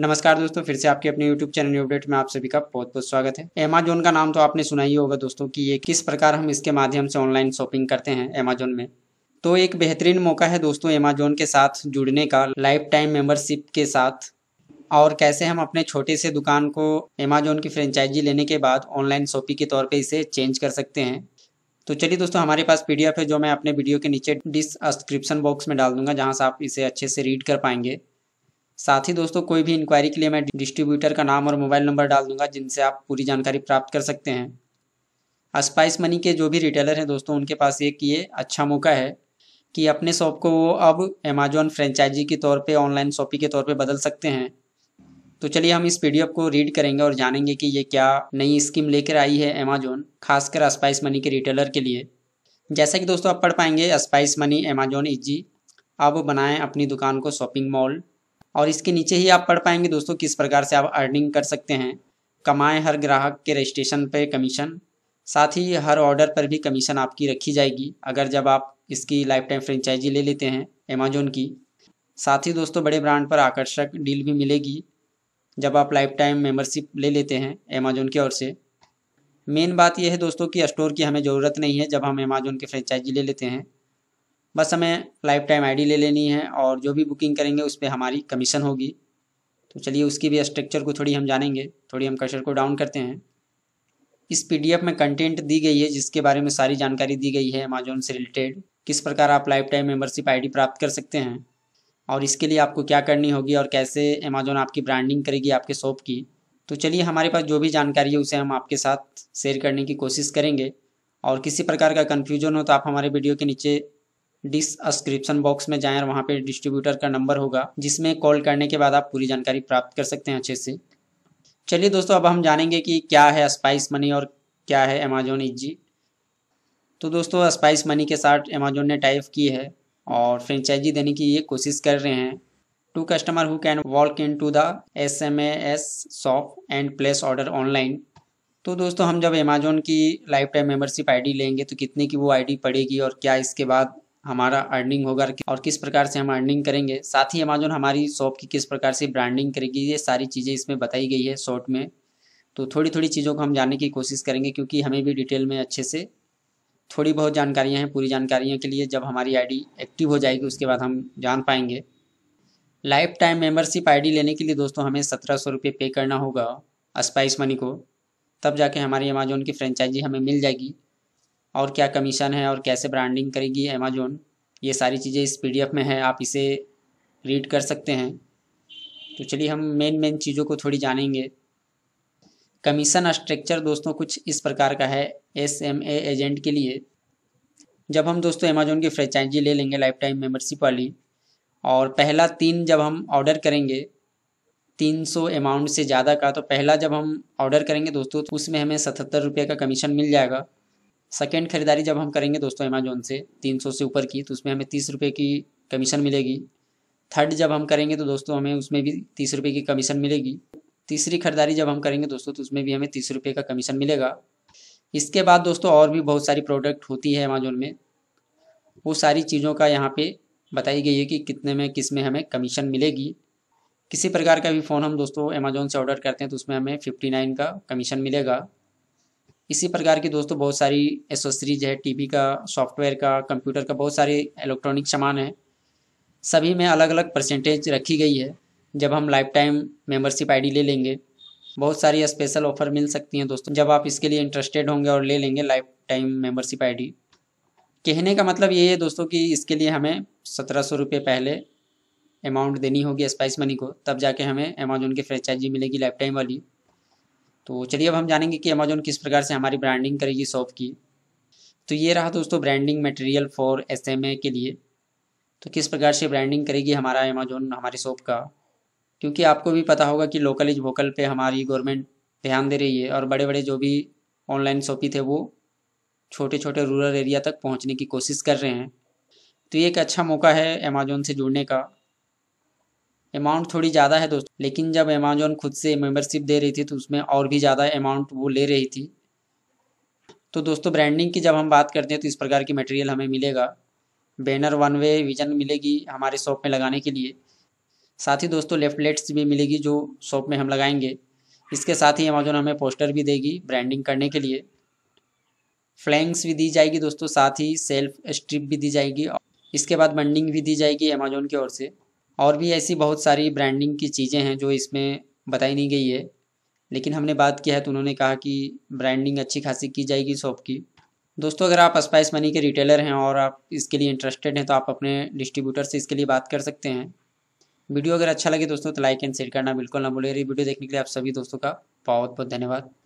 नमस्कार दोस्तों फिर से आपके अपने YouTube चैनल अपडेट में आप सभी का बहुत बहुत स्वागत है Amazon का नाम तो आपने सुना ही होगा दोस्तों कि ये किस प्रकार हम इसके माध्यम से ऑनलाइन शॉपिंग करते हैं अमेजोन में तो एक बेहतरीन मौका है दोस्तों अमेजोन के साथ जुड़ने का लाइफ टाइम मेम्बरशिप के साथ और कैसे हम अपने छोटे से दुकान को अमेजोन की फ्रेंचाइजी लेने के बाद ऑनलाइन शॉपिंग के तौर पर इसे चेंज कर सकते हैं तो चलिए दोस्तों हमारे पास पीडीएफ है जो मैं अपने वीडियो के नीचे डिस्क्रिप्शन बॉक्स में डाल दूंगा जहां से आप इसे अच्छे से रीड कर पाएंगे साथ ही दोस्तों कोई भी इंक्वायरी के लिए मैं डिस्ट्रीब्यूटर का नाम और मोबाइल नंबर डाल दूंगा जिनसे आप पूरी जानकारी प्राप्त कर सकते हैं स्पाइस मनी के जो भी रिटेलर हैं दोस्तों उनके पास एक ये अच्छा मौका है कि अपने शॉप को वो अब अमेजोन फ्रेंचाइजी के तौर पे ऑनलाइन शॉपिंग के तौर पे बदल सकते हैं तो चलिए हम इस पीडीएफ को रीड करेंगे और जानेंगे कि ये क्या नई स्कीम लेकर आई है अमेजोन खासकर स्पाइस मनी के रिटेलर के लिए जैसा कि दोस्तों आप पढ़ पाएंगे स्पाइस मनी अमेजोन इजी अब बनाएं अपनी दुकान को शॉपिंग मॉल और इसके नीचे ही आप पढ़ पाएंगे दोस्तों किस प्रकार से आप अर्निंग कर सकते हैं कमाएं हर ग्राहक के रजिस्ट्रेशन पे कमीशन साथ ही हर ऑर्डर पर भी कमीशन आपकी रखी जाएगी अगर जब आप इसकी लाइफ टाइम फ्रेंचाइजी ले लेते हैं अमेजोन की साथ ही दोस्तों बड़े ब्रांड पर आकर्षक डील भी मिलेगी जब आप लाइफ टाइम मेम्बरशिप ले लेते हैं अमेजोन की ओर से मेन बात यह है दोस्तों कि स्टोर की हमें ज़रूरत नहीं है जब हम अमेजोन के फ्रेंचाइजी ले लेते हैं बस हमें लाइफ टाइम आई ले लेनी है और जो भी बुकिंग करेंगे उस पर हमारी कमीशन होगी तो चलिए उसकी भी स्ट्रक्चर को थोड़ी हम जानेंगे थोड़ी हम कर्सर को डाउन करते हैं इस पीडीएफ में कंटेंट दी गई है जिसके बारे में सारी जानकारी दी गई है अमेजोन से रिलेटेड किस प्रकार आप लाइफ टाइम मेम्बरशिप आईडी प्राप्त कर सकते हैं और इसके लिए आपको क्या करनी होगी और कैसे अमेजोन आपकी ब्रांडिंग करेगी आपके शॉप की तो चलिए हमारे पास जो भी जानकारी है उसे हम आपके साथ शेयर करने की कोशिश करेंगे और किसी प्रकार का कन्फ्यूजन हो तो आप हमारे वीडियो के नीचे डिस्क्रिप्शन बॉक्स में जाएं और वहाँ पे डिस्ट्रीब्यूटर का नंबर होगा जिसमें कॉल करने के बाद आप पूरी जानकारी प्राप्त कर सकते हैं अच्छे से चलिए दोस्तों अब हम जानेंगे कि क्या है स्पाइस मनी और क्या है अमेजोन इजी तो दोस्तों स्पाइस मनी के साथ अमेजोन ने टाइप की है और फ्रेंचाइजी देने की ये कोशिश कर रहे हैं to customer who can walk in to the S M S shop and place order online तो दोस्तों हम जब अमेजोन की लाइफ टाइम मेम्बरशिप आईडी लेंगे तो कितने की वो आईडी पड़ेगी और क्या इसके बाद हमारा अर्निंग होगा और किस प्रकार से हम अर्निंग करेंगे साथ ही अमेजोन हमारी शॉप की किस प्रकार से ब्रांडिंग करेगी ये सारी चीज़ें इसमें बताई गई है शॉर्ट में तो थोड़ी थोड़ी चीज़ों को हम जानने की कोशिश करेंगे क्योंकि हमें भी डिटेल में अच्छे से थोड़ी बहुत जानकारियाँ हैं पूरी जानकारियों के लिए जब हमारी आई एक्टिव हो जाएगी उसके बाद हम जान पाएंगे लाइफ टाइम मेम्बरशिप आई लेने के लिए दोस्तों हमें सत्रह सौ रुपये पे करना होगा स्पाइस मनी को तब जाके हमारी अमेजोन की फ्रेंचाइजी हमें मिल जाएगी और क्या कमीशन है और कैसे ब्रांडिंग करेगी अमेजोन ये सारी चीज़ें इस पी में है आप इसे रीड कर सकते हैं तो चलिए हम मेन मेन चीज़ों को थोड़ी जानेंगे कमीशन स्ट्रक्चर दोस्तों कुछ इस प्रकार का है एस एम ए एजेंट के लिए जब हम दोस्तों अमेजोन की फ्रेंचाइजी ले लेंगे लाइफ टाइम मेम्बरशिप वाली और पहला तीन जब हम ऑर्डर करेंगे तीन सौ अमाउंट से ज़्यादा का तो पहला जब हम ऑर्डर करेंगे दोस्तों तो उसमें हमें सतहत्तर रुपये का कमीशन मिल जाएगा सेकेंड खरीदारी जब हम करेंगे दोस्तों अमेजोन से तीन सौ से ऊपर की तो उसमें हमें तीस रुपये की कमीशन मिलेगी थर्ड जब हम करेंगे तो दोस्तों हमें उसमें भी तीस रुपये की कमीशन मिलेगी तीसरी खरीदारी जब हम करेंगे दोस्तों तो उसमें भी हमें तीस रुपये का कमीशन मिलेगा इसके बाद दोस्तों और भी बहुत सारी प्रोडक्ट होती है अमेजोन में वो सारी चीज़ों का यहाँ पे बताई गई है कि कितने में किस में हमें कमीशन मिलेगी किसी प्रकार का भी फ़ोन हम दोस्तों अमेजोन से ऑर्डर करते हैं तो उसमें हमें फिफ्टी नाइन का कमीशन मिलेगा इसी प्रकार की दोस्तों बहुत सारी एसेसरीज है टीवी का सॉफ्टवेयर का कंप्यूटर का बहुत सारे इलेक्ट्रॉनिक सामान है सभी में अलग अलग परसेंटेज रखी गई है जब हम लाइफ टाइम मेम्बरशिप डी ले लेंगे बहुत सारी स्पेशल ऑफर मिल सकती हैं दोस्तों जब आप इसके लिए इंटरेस्टेड होंगे और ले लेंगे लाइफ टाइम मेम्बरशिप डी कहने का मतलब ये है दोस्तों कि इसके लिए हमें सत्रह सौ रुपये पहले अमाउंट देनी होगी स्पाइस मनी को तब जाके हमें अमेजोन की फ्रेंचाइजी मिलेगी लाइफ टाइम वाली तो चलिए अब हम जानेंगे कि अमेजोन किस प्रकार से हमारी ब्रांडिंग करेगी शॉप की तो ये रहा दोस्तों ब्रांडिंग मटेरियल फॉर एस के लिए तो किस प्रकार से ब्रांडिंग करेगी हमारा अमेजोन हमारी शॉप का क्योंकि आपको भी पता होगा कि लोकल इज वोकल पर हमारी गवर्नमेंट ध्यान दे रही है और बड़े बड़े जो भी ऑनलाइन शॉपी थे वो छोटे छोटे रूरल एरिया तक पहुंचने की कोशिश कर रहे हैं तो ये एक अच्छा मौका है अमेजोन से जुड़ने का अमाउंट थोड़ी ज़्यादा है दोस्तों लेकिन जब अमेजोन खुद से मेम्बरशिप दे रही थी तो उसमें और भी ज़्यादा अमाउंट वो ले रही थी तो दोस्तों ब्रांडिंग की जब हम बात करते हैं तो इस प्रकार की मटेरियल हमें मिलेगा बैनर वन वे विजन मिलेगी हमारे शॉप में लगाने के लिए साथ ही दोस्तों लेफ्टलेट्स भी मिलेगी जो शॉप में हम लगाएंगे इसके साथ ही अमेजोन हमें पोस्टर भी देगी ब्रांडिंग करने के लिए फ्लैंग्स भी दी जाएगी दोस्तों साथ ही सेल्फ स्ट्रिप भी दी जाएगी इसके बाद बंडिंग भी दी जाएगी अमेजोन की ओर से और भी ऐसी बहुत सारी ब्रांडिंग की चीज़ें हैं जो इसमें बताई नहीं गई है लेकिन हमने बात किया है तो उन्होंने कहा कि ब्रांडिंग अच्छी खासी की जाएगी शॉप की दोस्तों अगर आप स्पाइस मनी के रिटेलर हैं और आप इसके लिए इंटरेस्टेड हैं तो आप अपने डिस्ट्रीब्यूटर से इसके लिए बात कर सकते हैं वीडियो अगर अच्छा लगे दोस्तों तो लाइक एंड शेयर करना बिल्कुल ना रही वीडियो देखने के लिए आप सभी दोस्तों का बहुत बहुत धन्यवाद